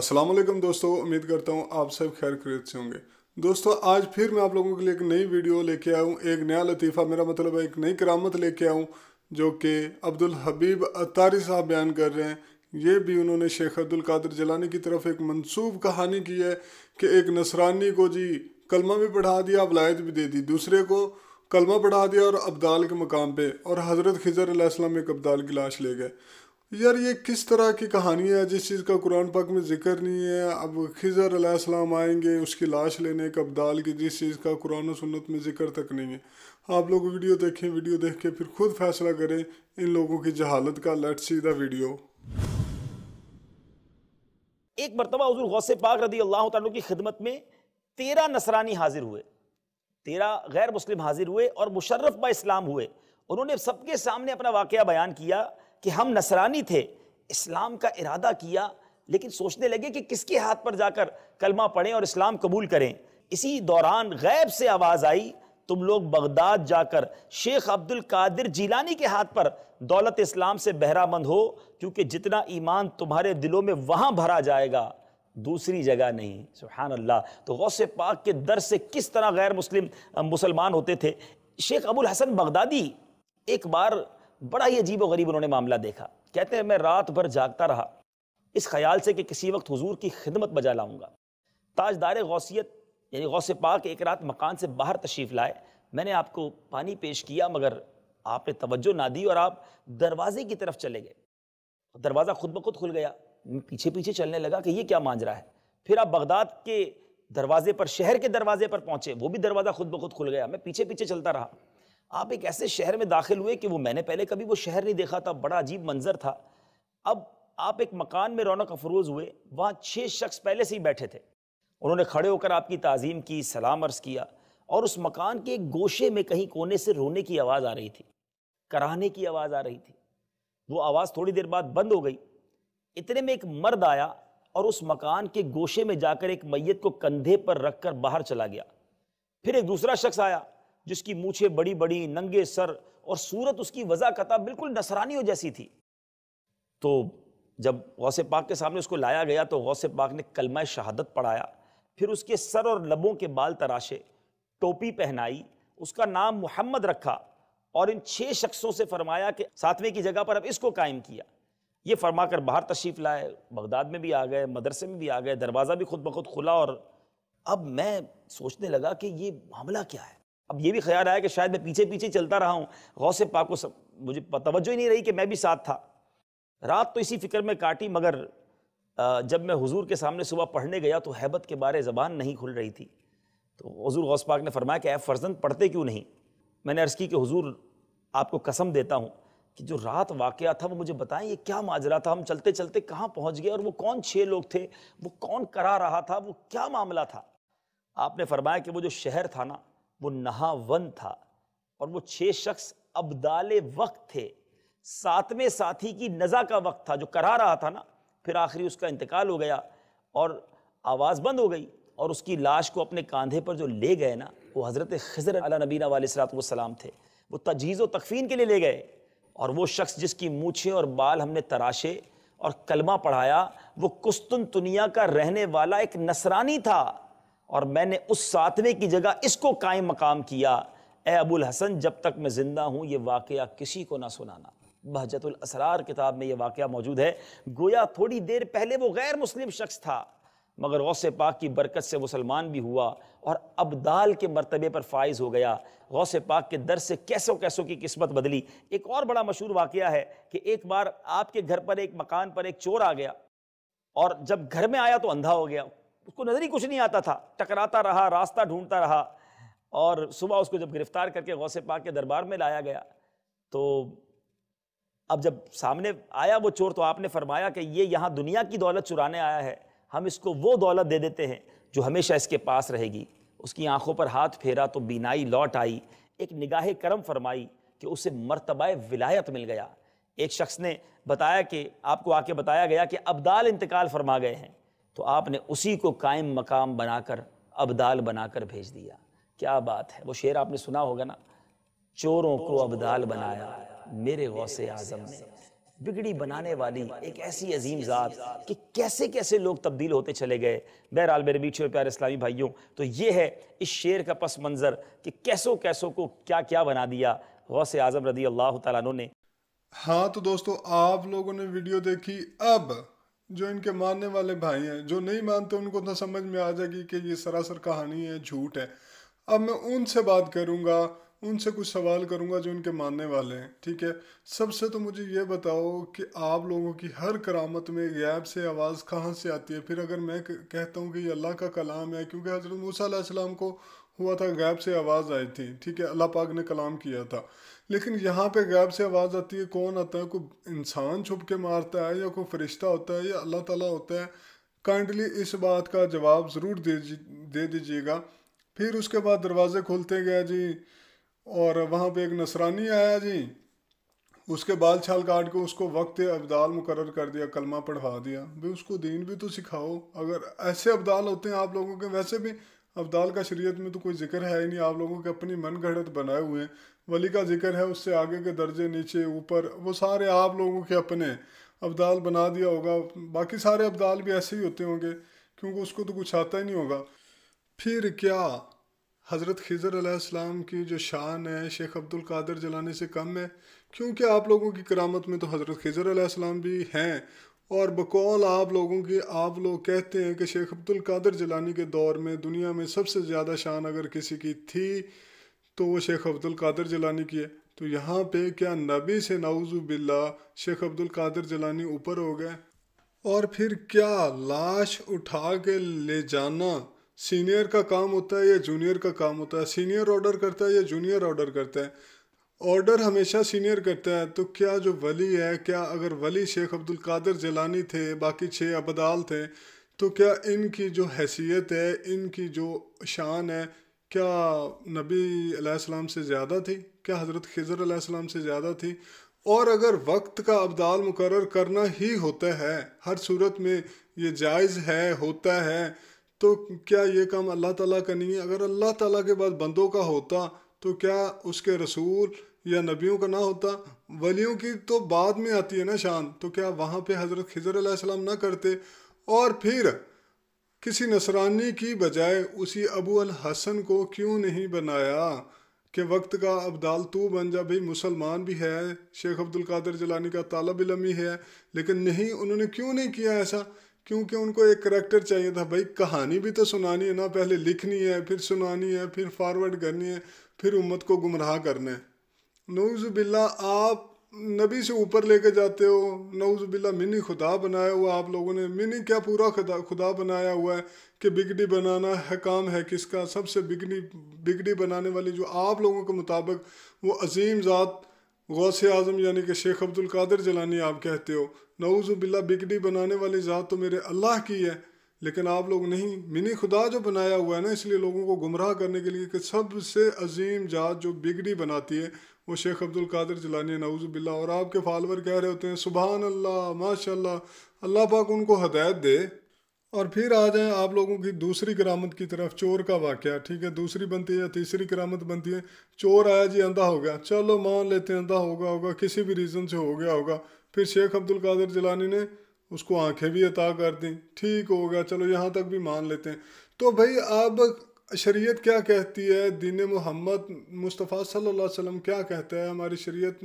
असलम दोस्तों उम्मीद करता हूँ आप सब खैर खरीद से होंगे दोस्तों आज फिर मैं आप लोगों के लिए एक नई वीडियो लेके आया हूँ एक नया लतीफ़ा मेरा मतलब है एक नई करामत लेके आऊँ जो कि अब्दुल हबीब अतारी साहब बयान कर रहे हैं ये भी उन्होंने शेख अब्दुल कादर जलानी की तरफ एक मनसूब कहानी की है कि एक नसरानी को जी कलमा भी पढ़ा दिया वलायत भी दे दी दूसरे को कलमा पढ़ा दिया और अब्दाल के मकाम पर और हज़रत खजर एक अब्दाल की लाश ले गए यार ये किस तरह की कहानी है जिस चीज़ का कुरान पाक में जिक्र नहीं है अब खिजर अलैहिस्सलाम आएंगे उसकी लाश लेने कब्दाल की जिस चीज़ का कुरान और सुन्नत में जिक्र तक नहीं है आप लोग वीडियो देखें वीडियो देख के फिर खुद फैसला करें इन लोगों की जहालत का लेट सी द वीडियो एक मरतबा हजूर गौसे पाक रदी अल्लाह की खिदमत में तेरह नसरानी हाजिर हुए तेरह गैर मुस्लिम हाजिर हुए और मुशर्रफ ब इस्लाम हुए उन्होंने सबके सामने अपना वाक़ बयान किया कि हम नसरानी थे इस्लाम का इरादा किया लेकिन सोचने लगे कि किसके हाथ पर जाकर कलमा पढ़ें और इस्लाम कबूल करें इसी दौरान गैब से आवाज़ आई तुम लोग बगदाद जाकर शेख अब्दुल कादिर जीलानी के हाथ पर दौलत इस्लाम से बहरामंद हो क्योंकि जितना ईमान तुम्हारे दिलों में वहाँ भरा जाएगा दूसरी जगह नहीं सुबहान अल्लाह तो गौस पाक के दर से किस तरह गैर मुस्लिम मुसलमान होते थे शेख अबुल हसन बगदादी एक बार बड़ा ही अजीब गरीब उन्होंने मामला देखा कहते हैं मैं रात भर जागता रहा इस ख्याल से कि किसी वक्त हुजूर की खिदमत बजा लाऊंगा ताजदार गौसियत यानी गौ से पाक एक रात मकान से बाहर तशरीफ़ लाए मैंने आपको पानी पेश किया मगर आपने तवज्जो ना दी और आप दरवाजे की तरफ चले गए तो दरवाज़ा खुद ब खुद खुल गया पीछे पीछे चलने लगा कि ये क्या मांझ रहा है फिर आप बगदाद के दरवाजे पर शहर के दरवाजे पर पहुंचे वो भी दरवाज़ा खुद ब खुद खुल गया मैं पीछे पीछे चलता रहा आप एक ऐसे शहर में दाखिल हुए कि वो मैंने पहले कभी वो शहर नहीं देखा था बड़ा अजीब मंजर था अब आप एक मकान में रौनक अफरोज हुए वहाँ छः शख्स पहले से ही बैठे थे उन्होंने खड़े होकर आपकी तज़ीम की सलाम अर्ज़ किया और उस मकान के एक गोशे में कहीं कोने से रोने की आवाज़ आ रही थी कराहने की आवाज़ आ रही थी वो आवाज़ थोड़ी देर बाद बंद हो गई इतने में एक मर्द आया और उस मकान के गोशे में जाकर एक मैयत को कंधे पर रखकर बाहर चला गया फिर एक दूसरा शख्स आया जिसकी मूछे बड़ी बड़ी नंगे सर और सूरत उसकी वजाकता बिल्कुल नसरानियों जैसी थी तो जब गौस पाक के सामने उसको लाया गया तो गौस पाक ने कलमा शहादत पढ़ाया फिर उसके सर और लबों के बाल तराशे टोपी पहनाई उसका नाम मोहम्मद रखा और इन छः शख्सों से फरमाया कि सातवें की जगह पर अब इसको कायम किया ये फरमा कर बाहर तशरीफ़ लाए बगदाद में भी आ गए मदरसे में भी आ गए दरवाज़ा भी खुद ब खुद खुला और अब मैं सोचने लगा कि ये मामला क्या है अब ये भी ख्याल आया कि शायद मैं पीछे पीछे चलता रहा हूँ गौ से पाक को सब मुझे तोज्जो ही नहीं रही कि मैं भी साथ था रात तो इसी फिक्र में काटी मगर जब मैं हुजूर के सामने सुबह पढ़ने गया तो हैबत के बारे ज़बान नहीं खुल रही थी तो हजूर गौस पाक ने फरमाया कि ऐ फर्जंद पढ़ते क्यों नहीं मैंने अर्ज़ की कि हुजूर आपको कसम देता हूँ कि जो रात वाक़ था वो मुझे बताएं ये क्या माजरा था हम चलते चलते कहाँ पहुँच गए और वो कौन छः लोग थे वो कौन करा रहा था वो क्या मामला था आपने फरमाया कि वो जो शहर था ना वो नहावन था और वो छह शख्स अबदाल वक्त थे सातवें साथी की नज़ा का वक्त था जो करा रहा था ना फिर आखिरी उसका इंतकाल हो गया और आवाज़ बंद हो गई और उसकी लाश को अपने कंधे पर जो ले गए ना वो हज़रत खजर अला नबीना वाले सलाम थे वो तजीज़ व तकफीन के लिए ले गए और वो शख्स जिसकी मूछे और बाल हमने तराशे और कलमा पढ़ाया वो कुस्तुन दुनिया का रहने वाला एक नसरानी था और मैंने उस सातवें की जगह इसको कायम मकाम किया ए अबुल हसन जब तक मैं ज़िंदा हूँ ये वाक़ किसी को ना सुनाना बहजतुल असरार किताब में ये वाक़ मौजूद है गोया थोड़ी देर पहले वो गैर मुस्लिम शख्स था मगर गौस पाक की बरकत से मुसलमान भी हुआ और अबदाल के मरतबे पर फाइज हो गया गौस पाक के दर से कैसों कैसों की किस्मत बदली एक और बड़ा मशहूर वाक़ है कि एक बार आपके घर पर एक मकान पर एक चोर आ गया और जब घर में आया तो अंधा हो गया उसको नज़र ही कुछ नहीं आता था टकराता रहा रास्ता ढूंढता रहा और सुबह उसको जब गिरफ्तार करके गौसे पाक के दरबार में लाया गया तो अब जब सामने आया वो चोर तो आपने फरमाया कि ये यहाँ दुनिया की दौलत चुराने आया है हम इसको वो दौलत दे देते हैं जो हमेशा इसके पास रहेगी उसकी आंखों पर हाथ फेरा तो बीनाई लौट आई एक निगाह करम फरमाई कि उसे मरतबा विलायत मिल गया एक शख्स ने बताया कि आपको आके बताया गया कि अब्दाल इंतकाल फरमा गए हैं तो आपने उसी को कायम मकाम बनाकर अबदाल बनाकर भेज दिया क्या बात है वो शेर आपने सुना होगा ना चोरों को अबदाल बनाया मेरे गौसे आजम ने बिगड़ी बनाने वाली एक ऐसी अजीम ज़ात कि कैसे कैसे लोग तब्दील होते चले गए बहरहाल मेरे बीच प्यारे इस्लामी भाइयों तो ये है इस शेर का पस मंज़र कि कैसों कैसों को क्या क्या बना दिया गौसे आज़म रदी अल्लाह तु ने हाँ तो दोस्तों आप लोगों ने वीडियो देखी अब जो इनके मानने वाले भाई हैं जो नहीं मानते उनको तो समझ में आ जाएगी कि ये सरासर कहानी है झूठ है अब मैं उनसे बात करूँगा उनसे कुछ सवाल करूँगा जो उनके मानने वाले हैं ठीक है सबसे तो मुझे ये बताओ कि आप लोगों की हर करामत में गैब से आवाज़ कहाँ से आती है फिर अगर मैं कहता हूँ कि ये अल्लाह का कलाम है क्योंकि हज़रत मूसा को हुआ था गैब से आवाज़ आई थी ठीक है अल्लाह पाक ने कलाम किया था लेकिन यहाँ पे गैब से आवाज़ आती है कौन आता है कोई इंसान छुप के मारता है या कोई फरिश्ता होता है या अल्लाह ताला होता है काइंडली इस बात का जवाब ज़रूर दे दे दीजिएगा फिर उसके बाद दरवाज़े खुलते गए जी और वहाँ पे एक नसरानी आया जी उसके बाल छाल काट के उसको वक्त अबदाल मुकर कर दिया कलमा पढ़वा दिया भाई उसको दीन भी तो सिखाओ अगर ऐसे अबदाल होते हैं आप लोगों के वैसे भी अबदाल का शरीयत में तो कोई जिक्र है ही नहीं आप लोगों के अपनी मन गढ़त बनाए हुए हैं वली का जिक्र है उससे आगे के दर्जे नीचे ऊपर वो सारे आप लोगों के अपने अबदाल बना दिया होगा बाकी सारे अबदाल भी ऐसे ही होते होंगे क्योंकि उसको तो कुछ आता ही नहीं होगा फिर क्या हज़रत खिजर आसमाम की जो शान है शेख अब्दुल कादर जलाने से कम है क्योंकि आप लोगों की करामत में तो हज़रत खिजर आसमाम भी हैं और बकौल आप लोगों की आप लोग कहते हैं कि शेख अब्दुल कादर जलानी के दौर में दुनिया में सबसे ज़्यादा शान अगर किसी की थी तो वो शेख अब्दुल कादर जलानी की है तो यहाँ पे क्या नबी से नाउजु बिल्ला शेख अब्दुल कादर जलानी ऊपर हो गए और फिर क्या लाश उठा के ले जाना सीनियर का काम होता है या जूनियर का काम होता है सीनियर ऑर्डर करता है या जूनियर ऑर्डर करता है ऑर्डर हमेशा सीनियर करता है तो क्या जो वली है क्या अगर वली शेख अब्दुल कादर जलानी थे बाकी छः अबदाल थे तो क्या इनकी जो हैसियत है इनकी जो शान है क्या नबी आसमाम से ज़्यादा थी क्या हज़रत खजर आसमाम से ज़्यादा थी और अगर वक्त का अबदाल मुकर करना ही होता है हर सूरत में ये जायज़ है होता है तो क्या ये काम अल्लाह ताला का नहीं है अगर अल्लाह ताला के बाद बंदों का होता तो क्या उसके रसूल या नबियों का ना होता वलियों की तो बाद में आती है ना शान तो क्या वहाँ पे हज़रत खिजर सलाम ना करते और फिर किसी नसरानी की बजाय उसी अबू अल हसन को क्यों नहीं बनाया कि वक्त का अब्दाल तू बन जा भाई मुसलमान भी है शेख अब्दुल कादर जलानी का तालब इलमी है लेकिन नहीं उन्होंने क्यों नहीं किया ऐसा क्योंकि उनको एक करेक्टर चाहिए था भाई कहानी भी तो सुनानी है ना पहले लिखनी है फिर सुनानी है फिर फॉरवर्ड करनी है फिर उम्मत को गुमराह करना है बिल्ला आप नबी से ऊपर लेके जाते हो बिल्ला मिनी खुदा बनाया हुआ आप लोगों ने मिनी क्या पूरा खुदा खुदा बनाया हुआ है कि बिगड़ी बनाना है काम है किसका सबसे बिगड़ी बिगड़ी बनाने वाली जो आप लोगों के मुताबिक वो अजीम ज़ात गौस आज़म यानी कि शेख अब्दुल कादिर जलानी आप कहते हो बिल्ला बिगड़ी बनाने वाली ज़ात तो मेरे अल्लाह की है लेकिन आप लोग नहीं मिनी खुदा जो बनाया हुआ है ना इसलिए लोगों को गुमराह करने के लिए कि सबसे अजीम जात जो बिगड़ी बनाती है वो शेख अब्दुल कादिर जलानी नऊज़बिल्ला और आपके फॉलोअर कह रहे होते हैं सुबह अल्लाह माशा अल्लाह पाक उनको हदायत दे और फिर आ जाए आप लोगों की दूसरी करामत की तरफ चोर का वाक़ ठीक है दूसरी बनती है या तीसरी करामत बनती है चोर आया जी अंधा हो गया चलो मान लेते हैं अंधा होगा होगा किसी भी रीज़न से हो गया होगा फिर शेख अब्दुल कादिर जलानी ने उसको आंखें भी अता कर दी ठीक हो गया चलो यहाँ तक भी मान लेते हैं तो भाई अब शरीयत क्या कहती है दीन मोहम्मद मुस्तफ़ा सल्लल्लाहु अलैहि वसल्लम क्या कहता है हमारी शरीयत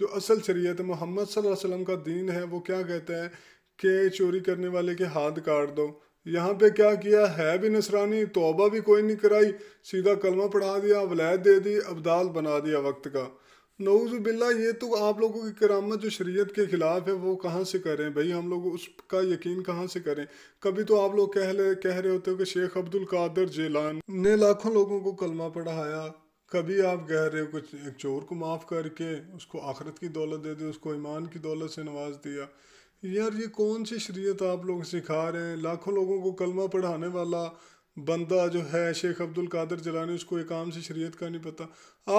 जो असल शरीयत है मोहम्मद सल्लल्लाहु अलैहि वसल्लम का दीन है वो क्या कहता है कि चोरी करने वाले के हाथ काट दो यहाँ पे क्या किया है भी नसरानी तोबा भी कोई नहीं कराई सीधा कलमा पढ़ा दिया वलैद दे दी अबदाल बना दिया वक्त का बिल्ला ये तो आप लोगों की करामत जो शरीयत के ख़िलाफ़ है वो कहाँ से करें भाई हम लोग उसका यकीन कहाँ से करें कभी तो आप लोग कह ले कह रहे होते हो कि शेख अब्दुल कादर जेलान ने लाखों लोगों को कलमा पढ़ाया कभी आप कह रहे हो कुछ एक चोर को माफ़ करके उसको आखरत की दौलत दे दी उसको ईमान की दौलत से नवाज दिया यार ये कौन सी शरीयत आप लोग सिखा रहे हैं लाखों लोगों को कलमा पढ़ाने वाला बंदा जो है शेख अब्दुल कादर जलानी उसको एक आम से शरीयत का नहीं पता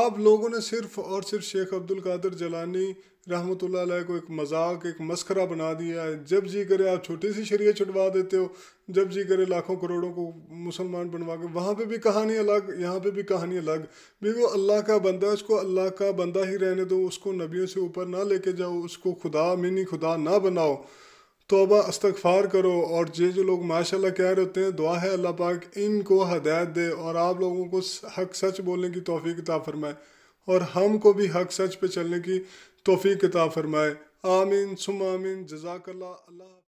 आप लोगों ने सिर्फ और सिर्फ शेख अब्दुल कादर जलानी रहमत को एक मजाक एक मस्करा बना दिया है जब जी करे आप छोटी सी शरीयत छुटवा देते हो जब जी करे लाखों करोड़ों को मुसलमान बनवा के वहाँ पे भी कहानी अलग यहाँ पे भी कहानी अलग भी वो अल्लाह का बंदा है उसको अल्लाह का बंदा ही रहने दो उसको नबियों से ऊपर ना लेके जाओ उसको खुदा मिनी खुदा ना बनाओ तोबा अस्तगफार करो और ये जो लोग माशाल्लाह कह रहे होते हैं दुआ है अल्लाह पाक इनको हदायत दे और आप लोगों को हक सच बोलने की तोफ़ी किताब फरमाए और हमको भी हक सच पे चलने की तोफ़ी किताब फरमाए आमीन सुम आमीन जजाकल्ला अल्लाह